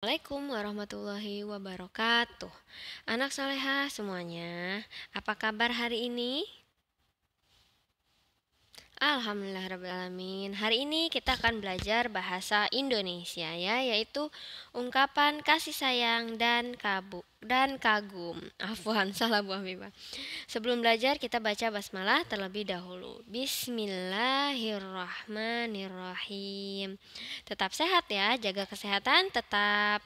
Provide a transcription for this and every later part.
Assalamualaikum warahmatullahi wabarakatuh Anak soleha semuanya Apa kabar hari ini? Alhamdulillah Alamin Hari ini kita akan belajar bahasa Indonesia ya Yaitu ungkapan kasih sayang dan kabuk dan kagum Afwan, salah buah Afifah Sebelum belajar kita baca basmalah terlebih dahulu Bismillahirrahmanirrahim Tetap sehat ya, jaga kesehatan, tetap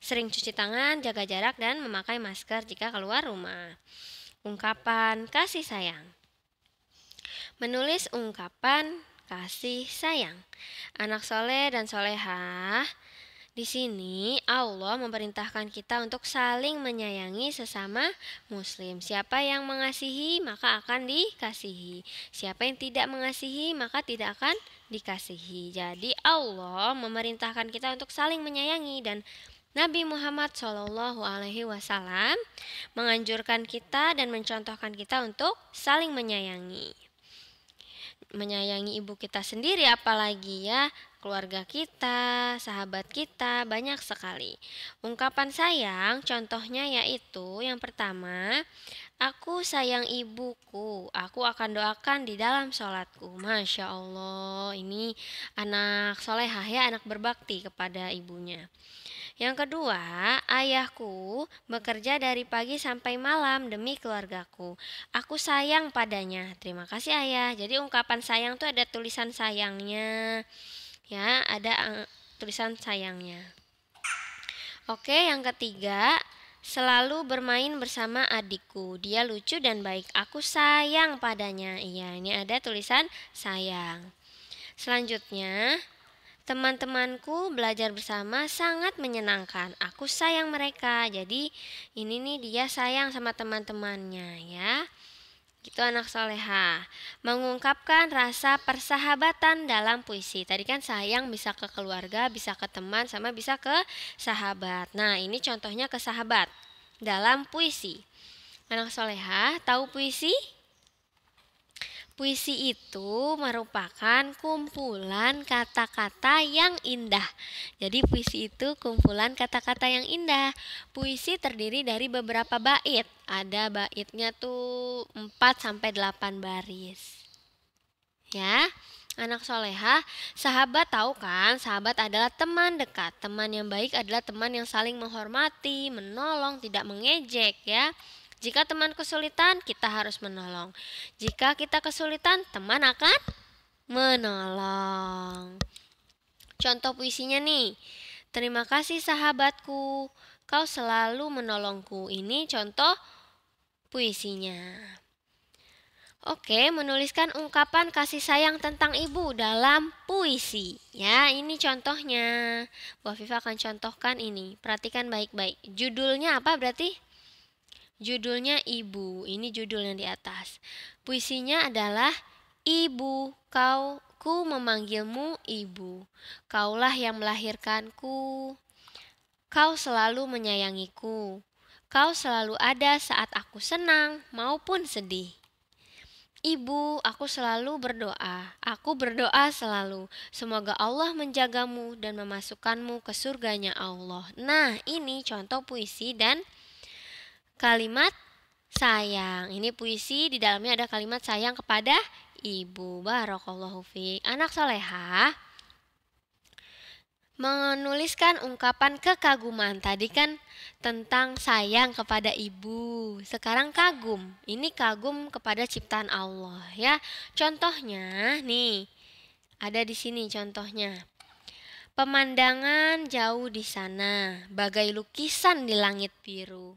sering cuci tangan, jaga jarak dan memakai masker jika keluar rumah Ungkapan kasih sayang menulis ungkapan kasih sayang. Anak soleh dan soleha. di sini Allah memerintahkan kita untuk saling menyayangi sesama muslim. Siapa yang mengasihi maka akan dikasihi. Siapa yang tidak mengasihi maka tidak akan dikasihi. Jadi Allah memerintahkan kita untuk saling menyayangi dan Nabi Muhammad Shallallahu Alaihi Wasallam menganjurkan kita dan mencontohkan kita untuk saling menyayangi menyayangi ibu kita sendiri apalagi ya keluarga kita, sahabat kita, banyak sekali. Ungkapan sayang contohnya yaitu yang pertama, aku sayang ibuku, aku akan doakan di dalam sholatku. Masya Allah, ini anak solehah ya, anak berbakti kepada ibunya. Yang kedua, ayahku bekerja dari pagi sampai malam demi keluargaku. Aku sayang padanya. Terima kasih ayah. Jadi ungkapan sayang tuh ada tulisan sayangnya ya ada eh, tulisan sayangnya. Oke, yang ketiga, selalu bermain bersama adikku. Dia lucu dan baik. Aku sayang padanya. Iya, ini ada tulisan sayang. Selanjutnya, teman-temanku belajar bersama sangat menyenangkan. Aku sayang mereka. Jadi, ini nih dia sayang sama teman-temannya ya itu anak soleha. Mengungkapkan rasa persahabatan dalam puisi. Tadi kan sayang bisa ke keluarga, bisa ke teman, sama bisa ke sahabat. Nah ini contohnya ke sahabat dalam puisi. Anak soleha tahu puisi? Puisi itu merupakan kumpulan kata-kata yang indah. Jadi puisi itu kumpulan kata-kata yang indah. Puisi terdiri dari beberapa bait. Ada baitnya tuh 4 sampai 8 baris. Ya. Anak soleha, sahabat tahu kan, sahabat adalah teman dekat. Teman yang baik adalah teman yang saling menghormati, menolong, tidak mengejek ya. Jika teman kesulitan, kita harus menolong. Jika kita kesulitan, teman akan menolong. Contoh puisinya nih. Terima kasih sahabatku, kau selalu menolongku. Ini contoh puisinya. Oke, menuliskan ungkapan kasih sayang tentang ibu dalam puisi. Ya, ini contohnya. Bu Afifah akan contohkan ini. Perhatikan baik-baik. Judulnya apa berarti? Judulnya Ibu, ini judul yang di atas. Puisinya adalah Ibu, kau ku memanggilmu ibu. Kaulah yang melahirkanku. Kau selalu menyayangiku. Kau selalu ada saat aku senang maupun sedih. Ibu, aku selalu berdoa. Aku berdoa selalu. Semoga Allah menjagamu dan memasukkanmu ke surganya Allah. Nah, ini contoh puisi dan kalimat sayang. Ini puisi di dalamnya ada kalimat sayang kepada ibu. Barokallahu fi. Anak soleha menuliskan ungkapan kekaguman. Tadi kan tentang sayang kepada ibu. Sekarang kagum. Ini kagum kepada ciptaan Allah ya. Contohnya nih ada di sini contohnya. Pemandangan jauh di sana, bagai lukisan di langit biru.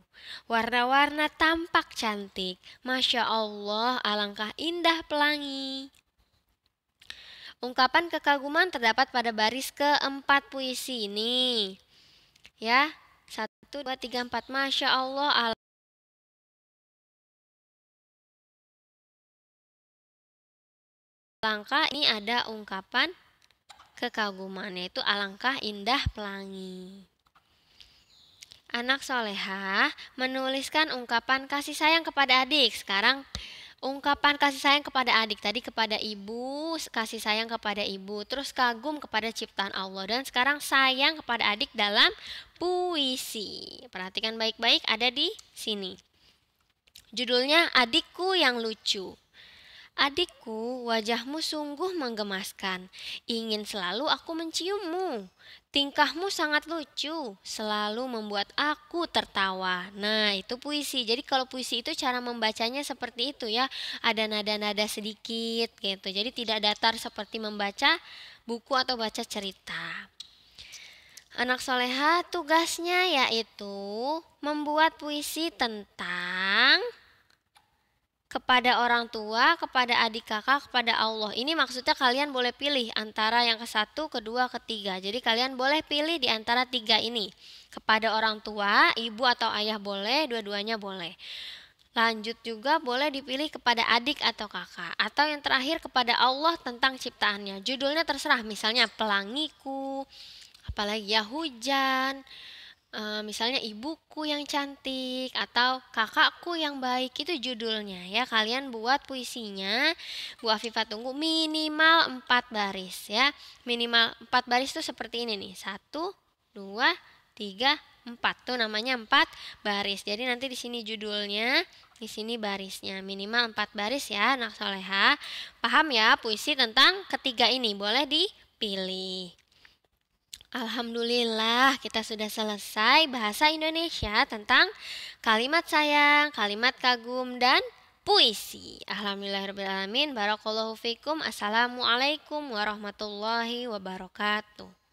Warna-warna tampak cantik, Masya Allah alangkah indah pelangi. Ungkapan kekaguman terdapat pada baris keempat puisi ini. Ya, satu, dua, tiga, empat, Masya Allah alangkah. langkah ini ada ungkapan kekagumannya itu alangkah indah pelangi. Anak soleha menuliskan ungkapan kasih sayang kepada adik. Sekarang ungkapan kasih sayang kepada adik tadi kepada ibu, kasih sayang kepada ibu, terus kagum kepada ciptaan Allah dan sekarang sayang kepada adik dalam puisi. Perhatikan baik-baik ada di sini. Judulnya Adikku yang Lucu. Adikku, wajahmu sungguh menggemaskan. Ingin selalu aku menciummu. Tingkahmu sangat lucu, selalu membuat aku tertawa. Nah, itu puisi. Jadi kalau puisi itu cara membacanya seperti itu ya. Ada nada-nada sedikit gitu. Jadi tidak datar seperti membaca buku atau baca cerita. Anak soleha tugasnya yaitu membuat puisi tentang kepada orang tua, kepada adik kakak, kepada Allah. Ini maksudnya kalian boleh pilih antara yang ke satu, kedua, ketiga. Jadi kalian boleh pilih di antara tiga ini. Kepada orang tua, ibu atau ayah boleh, dua-duanya boleh. Lanjut juga boleh dipilih kepada adik atau kakak. Atau yang terakhir kepada Allah tentang ciptaannya. Judulnya terserah misalnya pelangiku, apalagi ya hujan, Eh, misalnya ibuku yang cantik atau kakakku yang baik itu judulnya ya kalian buat puisinya Bu Afifa tunggu minimal 4 baris ya minimal 4 baris itu seperti ini nih 1 2 3 4 tuh namanya 4 baris jadi nanti di sini judulnya di sini barisnya minimal 4 baris ya anak soleha paham ya puisi tentang ketiga ini boleh dipilih Alhamdulillah, kita sudah selesai bahasa Indonesia tentang kalimat sayang, kalimat kagum, dan puisi. Alhamdulillahirobbilalamin. Barakallahu fikum. Assalamualaikum warahmatullahi wabarakatuh.